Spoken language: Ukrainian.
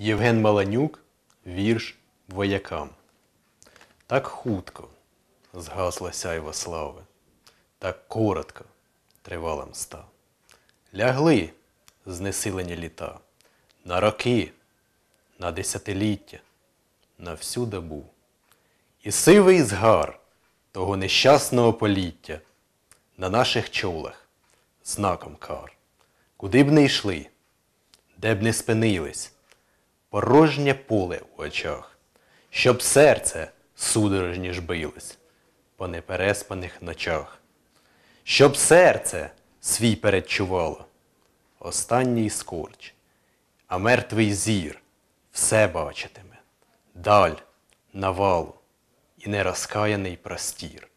Євген Маланюк вірш воякам. Так хутко згасла сяйва слави, так коротко тривала мста. Лягли знесилені літа на роки, на десятиліття, на всю добу. І сивий згар того нещасного поліття на наших чолах знаком кар, куди б не йшли, де б не спинились порожнє поле у очах, Щоб серце судорожні ж билось по непереспаних ночах, Щоб серце свій передчувало, останній скорч, а мертвий зір все бачитиме, даль, навалу і нерозкаяний простір.